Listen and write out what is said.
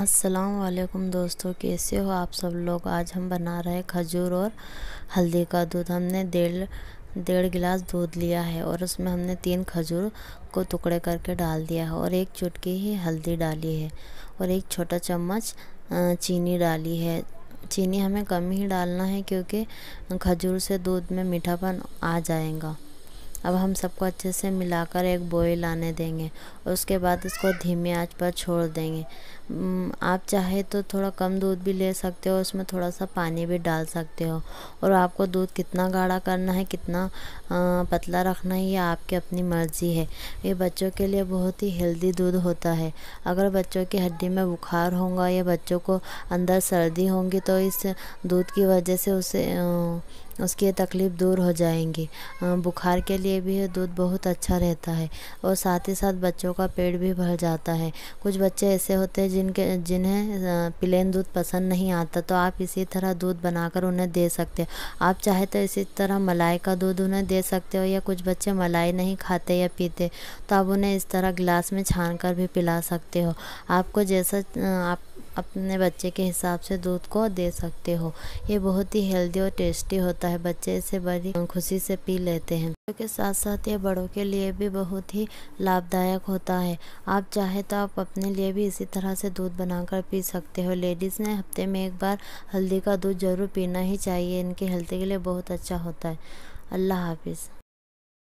अस्सलाम वालेकुम दोस्तों कैसे हो आप सब लोग आज हम बना रहे खजूर और हल्दी का दूध हमने डेढ़ डेढ़ गिलास दूध लिया है और उसमें हमने तीन खजूर को टुकड़े करके डाल दिया है और एक चुटकी ही हल्दी डाली है और एक छोटा चम्मच चीनी डाली है चीनी हमें कम ही डालना है क्योंकि खजूर से दूध में मीठापन आ जाएगा अब हम सबको अच्छे से मिलाकर एक बॉयल आने देंगे उसके बाद इसको धीमी आंच पर छोड़ देंगे आप चाहे तो थोड़ा कम दूध भी ले सकते हो उसमें थोड़ा सा पानी भी डाल सकते हो और आपको दूध कितना गाढ़ा करना है कितना पतला रखना है ये आपकी अपनी मर्ज़ी है ये बच्चों के लिए बहुत ही हेल्दी दूध होता है अगर बच्चों की हड्डी में बुखार होगा या बच्चों को अंदर सर्दी होंगी तो इस दूध की वजह से उसे उसकी तकलीफ़ दूर हो जाएंगी बुखार के लिए भी दूध बहुत अच्छा रहता है और साथ ही साथ बच्चों का पेट भी भर जाता है कुछ बच्चे ऐसे होते हैं जिनके जिन्हें प्लेन दूध पसंद नहीं आता तो आप इसी तरह दूध बनाकर उन्हें दे सकते हो आप चाहे तो इसी तरह मलाई का दूध उन्हें दे सकते हो या कुछ बच्चे मलाई नहीं खाते या पीते तो आप उन्हें इस तरह गिलास में छान कर भी पिला सकते हो आपको जैसा आप अपने बच्चे के हिसाब से दूध को दे सकते हो ये बहुत ही हेल्दी और टेस्टी होता है बच्चे इसे बड़ी खुशी से पी लेते हैं के साथ साथ ये बड़ों के लिए भी बहुत ही लाभदायक होता है आप चाहे तो आप अपने लिए भी इसी तरह से दूध बनाकर पी सकते हो लेडीज़ ने हफ्ते में एक बार हल्दी का दूध ज़रूर पीना ही चाहिए इनकी हेल्थ के लिए बहुत अच्छा होता है अल्लाह हाफिज़